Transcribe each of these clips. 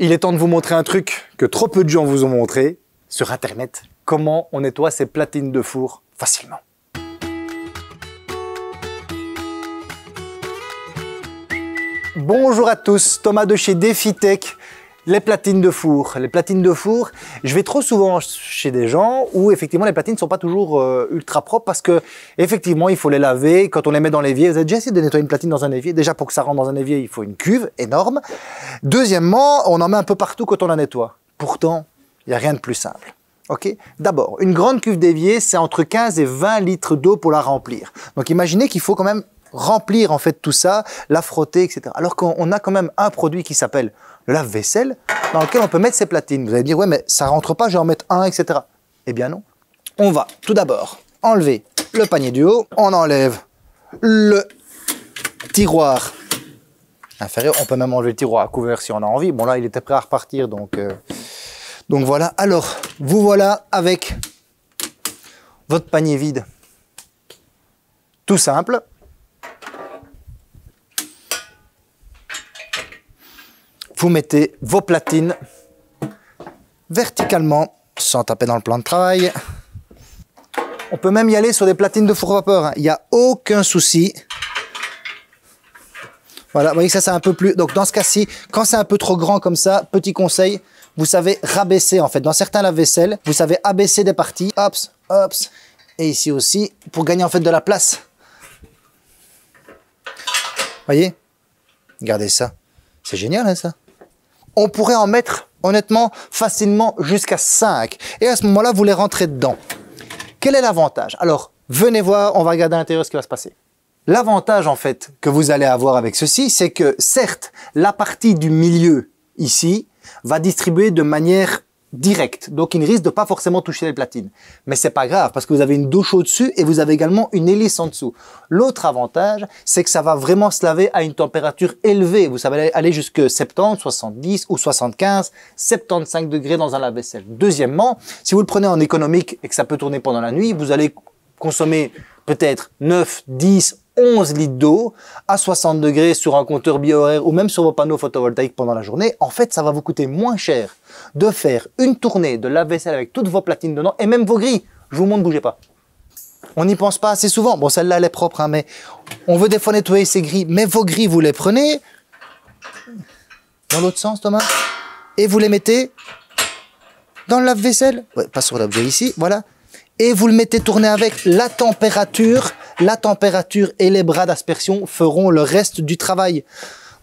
Il est temps de vous montrer un truc que trop peu de gens vous ont montré sur Internet. Comment on nettoie ses platines de four facilement. Bonjour à tous, Thomas de chez DefiTech. Les platines de four. Les platines de four, je vais trop souvent chez des gens où effectivement les platines ne sont pas toujours euh, ultra propres parce que effectivement il faut les laver. Quand on les met dans l'évier, vous avez déjà essayé de nettoyer une platine dans un évier Déjà pour que ça rentre dans un évier, il faut une cuve énorme. Deuxièmement, on en met un peu partout quand on la nettoie. Pourtant, il n'y a rien de plus simple. D'abord, une grande cuve d'évier, c'est entre 15 et 20 litres d'eau pour la remplir. Donc imaginez qu'il faut quand même remplir en fait tout ça, la frotter, etc. Alors qu'on a quand même un produit qui s'appelle le lave-vaisselle, dans lequel on peut mettre ses platines. Vous allez dire, ouais, mais ça rentre pas, je vais en mettre un, etc. Eh bien non. On va tout d'abord enlever le panier du haut, on enlève le tiroir inférieur, on peut même enlever le tiroir à couvert si on a envie. Bon là, il était prêt à repartir, donc, euh, donc voilà. Alors, vous voilà avec votre panier vide. Tout simple, vous mettez vos platines verticalement sans taper dans le plan de travail. On peut même y aller sur des platines de four vapeur, il n'y a aucun souci. Voilà, vous voyez que ça c'est un peu plus... Donc dans ce cas-ci, quand c'est un peu trop grand comme ça, petit conseil, vous savez rabaisser en fait. Dans certains lave-vaisselle, vous savez abaisser des parties. Hop, hop. Et ici aussi, pour gagner en fait de la place. Vous Voyez Regardez ça. C'est génial hein, ça on pourrait en mettre honnêtement facilement jusqu'à 5. Et à ce moment-là, vous les rentrez dedans. Quel est l'avantage Alors, venez voir, on va regarder à l'intérieur ce qui va se passer. L'avantage en fait que vous allez avoir avec ceci, c'est que certes, la partie du milieu ici va distribuer de manière direct. Donc, il ne risque de pas forcément toucher les platines. Mais c'est pas grave parce que vous avez une douche au-dessus et vous avez également une hélice en dessous. L'autre avantage, c'est que ça va vraiment se laver à une température élevée. Vous savez aller jusque 70, 70 ou 75, 75 degrés dans un lave-vaisselle. Deuxièmement, si vous le prenez en économique et que ça peut tourner pendant la nuit, vous allez consommer peut-être 9, 10, 11 litres d'eau à 60 degrés sur un compteur bio-horaire ou même sur vos panneaux photovoltaïques pendant la journée, en fait, ça va vous coûter moins cher de faire une tournée de lave-vaisselle avec toutes vos platines dedans et même vos grilles. Je vous montre, bougez pas. On n'y pense pas assez souvent. Bon, celle-là, elle est propre, hein, mais on veut des fois nettoyer ses grilles. Mais vos grilles, vous les prenez dans l'autre sens, Thomas, et vous les mettez dans le lave-vaisselle. pas sur l'objet ici, voilà. Et vous le mettez tourner avec la température la température et les bras d'aspersion feront le reste du travail.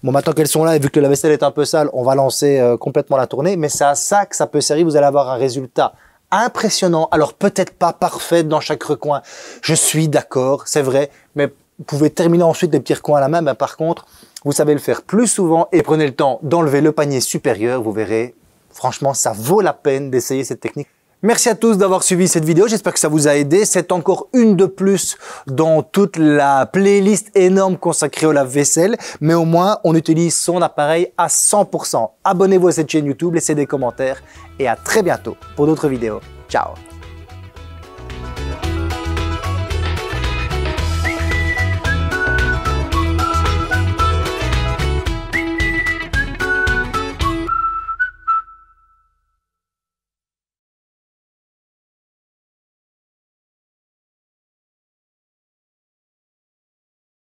Bon, maintenant qu'elles sont là, et vu que la vaisselle est un peu sale, on va lancer euh, complètement la tournée, mais c'est à ça que ça peut servir, vous allez avoir un résultat impressionnant, alors peut-être pas parfait dans chaque recoin. Je suis d'accord, c'est vrai, mais vous pouvez terminer ensuite les petits recoins à la main, mais ben, par contre, vous savez le faire plus souvent et prenez le temps d'enlever le panier supérieur, vous verrez, franchement, ça vaut la peine d'essayer cette technique. Merci à tous d'avoir suivi cette vidéo, j'espère que ça vous a aidé. C'est encore une de plus dans toute la playlist énorme consacrée au lave-vaisselle, mais au moins on utilise son appareil à 100%. Abonnez-vous à cette chaîne YouTube, laissez des commentaires et à très bientôt pour d'autres vidéos. Ciao